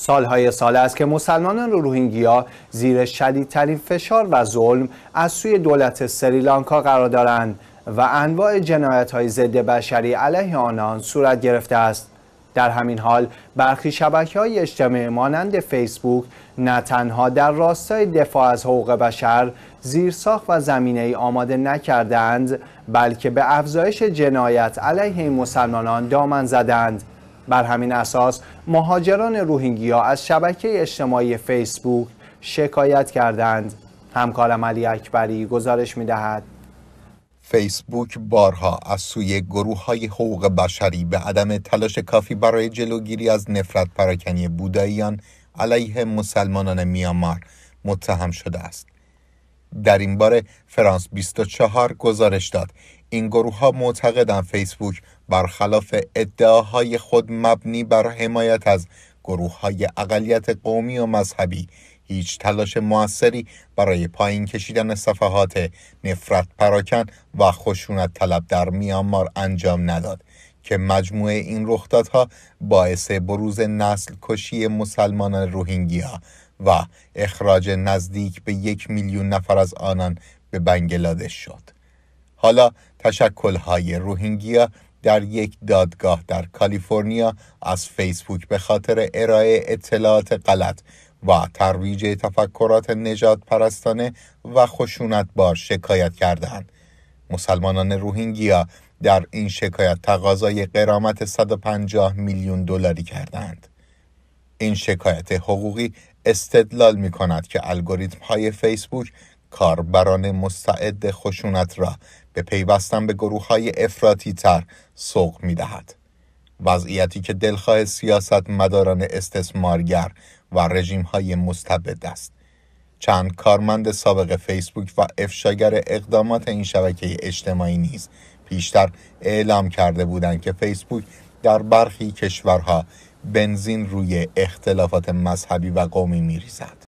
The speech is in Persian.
سالهای سال است که مسلمانان رو روهینگیا زیر شدیدترین فشار و ظلم از سوی دولت سریلانکا قرار دارند و انواع جنایت های ضد بشری علیه آنان صورت گرفته است. در همین حال برخی شبکه های اجتماعی مانند فیسبوک نه تنها در راستای دفاع از حقوق بشر زیرساخت و زمینه ای آماده نکردند بلکه به افزایش جنایت علیه مسلمانان دامن زدند. بر همین اساس مهاجران روهینگیا از شبکه اجتماعی فیسبوک شکایت کردند همکارم علی اکبری گزارش می دهد فیسبوک بارها از سوی گروه های حقوق بشری به عدم تلاش کافی برای جلوگیری از نفرت پراکنی بوداییان علیه مسلمانان میانمار متهم شده است در این باره فرانس 24 گزارش داد این گروه ها معتقدند فیسبوک برخلاف ادعاهای خود مبنی بر حمایت از گروه های اقلیت قومی و مذهبی هیچ تلاش موثری برای پایین کشیدن صفحات نفرت پراکن و خشونت طلب در میانمار انجام نداد که مجموعه این رخدادها باعث بروز نسل کشی مسلمانان روهینگیا و اخراج نزدیک به یک میلیون نفر از آنان به بنگلادش شد حالا تشکلهای روهینگیا در یک دادگاه در کالیفرنیا از فیسبوک به خاطر ارائه اطلاعات غلط و ترویج تفکرات نجات پرستانه و خشونت بار شکایت کردند مسلمانان روهینگیا در این شکایت تقاضای قرامت 150 میلیون دلاری کردند. این شکایت حقوقی استدلال می کند که الگوریتم های فیسبوک کاربران مستعد خشونت را به پیوستن به گروه های افراتی تر سوق می دهد. وضعیتی که دلخواه سیاست مداران استثمارگر و رژیم های مستبد است. چند کارمند سابق فیسبوک و افشاگر اقدامات این شبکه اجتماعی نیز پیشتر اعلام کرده بودند که فیسبوک در برخی کشورها بنزین روی اختلافات مذهبی و قومی میریزد